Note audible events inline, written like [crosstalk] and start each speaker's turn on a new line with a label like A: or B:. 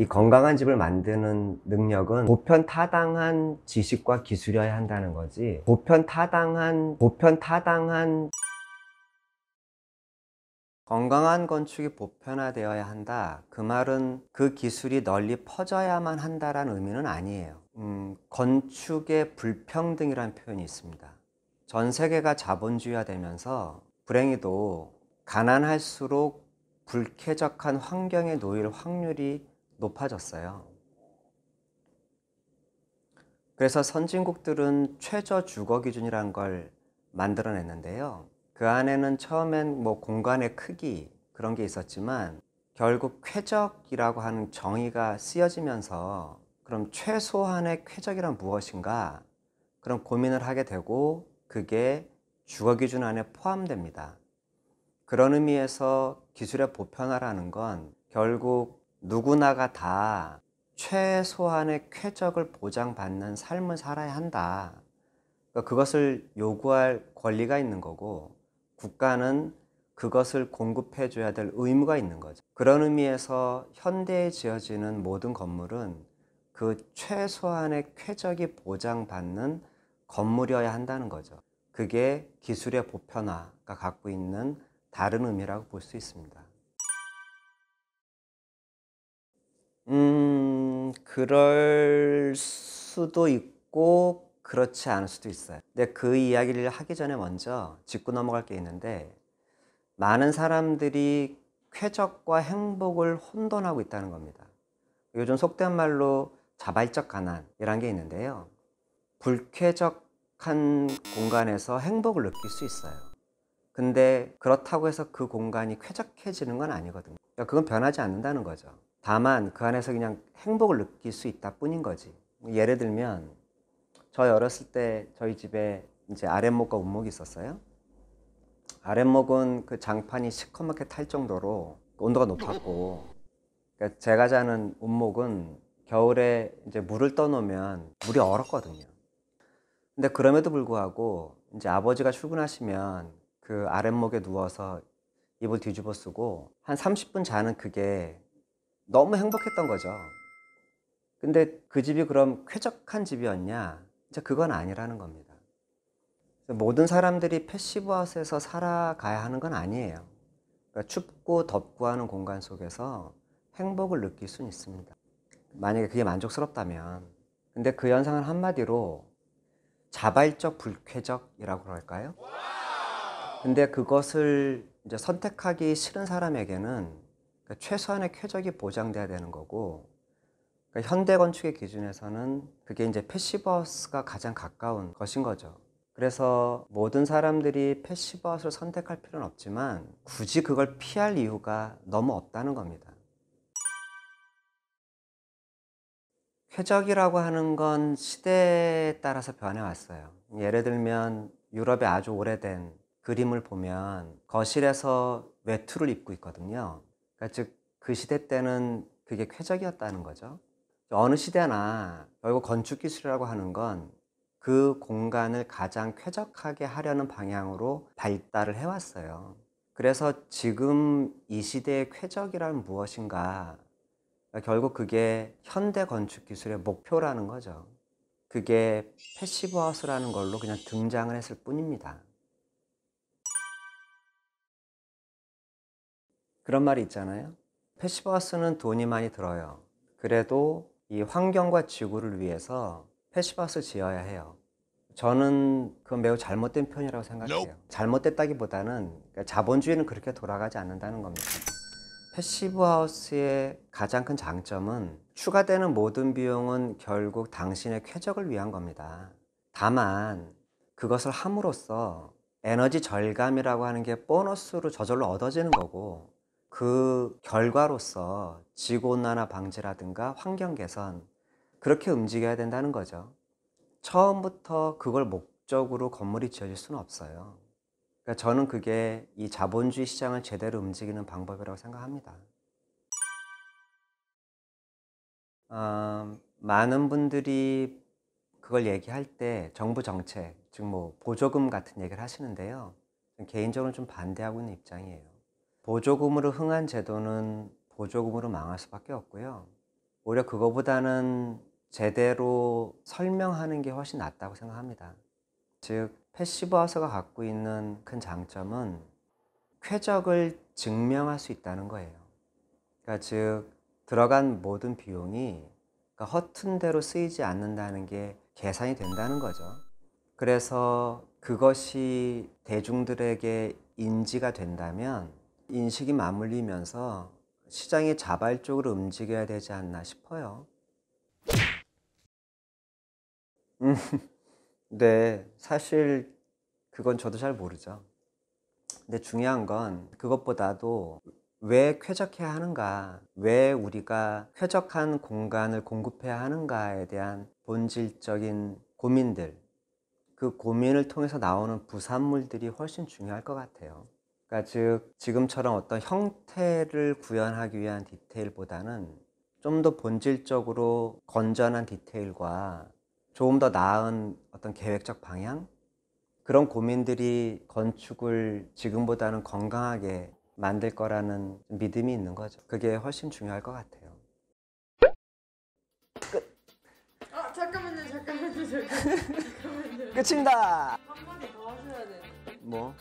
A: 이 건강한 집을 만드는 능력은 보편 타당한 지식과 기술이어야 한다는 거지 보편 타당한 보편 타당한 건강한 건축이 보편화되어야 한다 그 말은 그 기술이 널리 퍼져야만 한다는 의미는 아니에요 음, 건축의 불평등이라는 표현이 있습니다 전 세계가 자본주의화 되면서 불행히도 가난할수록 불쾌적한 환경에 놓일 확률이 높아졌어요. 그래서 선진국들은 최저 주거 기준이란 걸 만들어냈는데요. 그 안에는 처음엔 뭐 공간의 크기 그런 게 있었지만 결국 쾌적이라고 하는 정의가 쓰여지면서 그럼 최소한의 쾌적이란 무엇인가? 그런 고민을 하게 되고 그게 주거 기준 안에 포함됩니다. 그런 의미에서 기술의 보편화라는 건 결국 누구나가 다 최소한의 쾌적을 보장받는 삶을 살아야 한다. 그러니까 그것을 요구할 권리가 있는 거고 국가는 그것을 공급해 줘야 될 의무가 있는 거죠. 그런 의미에서 현대에 지어지는 모든 건물은 그 최소한의 쾌적이 보장받는 건물이어야 한다는 거죠. 그게 기술의 보편화가 갖고 있는 다른 의미라고 볼 수 있습니다. 음, 그럴 수도 있고, 그렇지 않을 수도 있어요. 근데 그 이야기를 하기 전에 먼저 짚고 넘어갈 게 있는데, 많은 사람들이 쾌적과 행복을 혼돈하고 있다는 겁니다. 요즘 속된 말로 자발적 가난이란 게 있는데요. 불쾌적한 공간에서 행복을 느낄 수 있어요. 근데 그렇다고 해서 그 공간이 쾌적해지는 건 아니거든요. 그러니까 그건 변하지 않는다는 거죠. 다만 그 안에서 그냥 행복을 느낄 수 있다 뿐인 거지. 예를 들면 저희 어렸을 때 저희 집에 이제 아랫목과 운목이 있었어요. 아랫목은 그 장판이 시커멓게 탈 정도로 온도가 높았고 그러니까 제가 자는 운목은 겨울에 이제 물을 떠놓으면 물이 얼었거든요. 근데 그럼에도 불구하고 이제 아버지가 출근하시면 그 아랫목에 누워서 입을 뒤집어 쓰고 한 30분 자는 그게 너무 행복했던 거죠. 근데 그 집이 그럼 쾌적한 집이었냐? 이제 그건 아니라는 겁니다. 모든 사람들이 패시브하우스에서 살아가야 하는 건 아니에요. 그러니까 춥고 덥고 하는 공간 속에서 행복을 느낄 수는 있습니다. 만약에 그게 만족스럽다면. 근데 그 현상은 한마디로 자발적 불쾌적이라고 할까요 근데 그것을 이제 선택하기 싫은 사람에게는 그러니까 최소한의 쾌적이 보장돼야 되는 거고 그러니까 현대 건축의 기준에서는 그게 이제 패시버스가 가장 가까운 것인 거죠. 그래서 모든 사람들이 패시버스를 선택할 필요는 없지만 굳이 그걸 피할 이유가 너무 없다는 겁니다. 쾌적이라고 하는 건 시대에 따라서 변해왔어요. 예를 들면 유럽의 아주 오래된 그림을 보면 거실에서 외투를 입고 있거든요. 그러니까 즉그 시대 때는 그게 쾌적이었다는 거죠. 어느 시대나 결국 건축 기술이라고 하는 건 그 공간을 가장 쾌적하게 하려는 방향으로 발달을 해왔어요. 그래서 지금 이 시대의 쾌적이란 무엇인가? 그러니까 결국 그게 현대 건축 기술의 목표라는 거죠. 그게 패시브하우스라는 걸로 그냥 등장을 했을 뿐입니다. 그런 말이 있잖아요. 패시버스는 돈이 많이 들어요. 그래도 이 환경과 지구를 위해서 패시버스 지어야 해요. 저는 그건 매우 잘못된 편이라고 생각해요. 잘못됐다기보다는 그러니까 자본주의는 그렇게 돌아가지 않는다는 겁니다. 패시브하우스의 가장 큰 장점은 추가되는 모든 비용은 결국 당신의 쾌적을 위한 겁니다. 다만 그것을 함으로써 에너지 절감이라고 하는 게 보너스로 저절로 얻어지는 거고 그 결과로서 지구온난화 방지라든가 환경 개선 그렇게 움직여야 된다는 거죠. 처음부터 그걸 목적으로 건물이 지어질 수는 없어요. 그러니까 저는 그게 이 자본주의 시장을 제대로 움직이는 방법이라고 생각합니다. 어, 많은 분들이 그걸 얘기할 때 정부 정책, 즉 뭐 보조금 같은 얘기를 하시는데요. 개인적으로 좀 반대하고 있는 입장이에요. 보조금으로 흥한 제도는 보조금으로 망할 수밖에 없고요. 오히려 그거보다는 제대로 설명하는 게 훨씬 낫다고 생각합니다. 즉, 패시브하우스가 갖고 있는 큰 장점은 쾌적을 증명할 수 있다는 거예요. 그러니까 즉, 들어간 모든 비용이 그러니까 허튼 대로 쓰이지 않는다는 게 계산이 된다는 거죠. 그래서 그것이 대중들에게 인지가 된다면 인식이 맞물리면서 시장이 자발적으로 움직여야 되지 않나 싶어요. 음, [laughs] 네, 사실 그건 저도 잘 모르죠. 근데 중요한 건 그것보다도 왜 쾌적해야 하는가, 왜 우리가 쾌적한 공간을 공급해야 하는가에 대한 본질적인 고민들, 그 고민을 통해서 나오는 부산물들이 훨씬 중요할 것 같아요. 그러니까 즉 지금처럼 어떤 형태를 구현하기 위한 디테일보다는 좀 더 본질적으로 건전한 디테일과 조금 더 나은 어떤 계획적 방향 그런 고민들이 건축을 지금보다는 건강하게 만들 거라는 믿음이 있는 거죠. 그게 훨씬 중요할 것 같아요. 끝. 아 잠깐만요, 잠깐만요, 잠깐만요. [laughs] 끝입니다. 한 마디 더 하셔야 돼 뭐?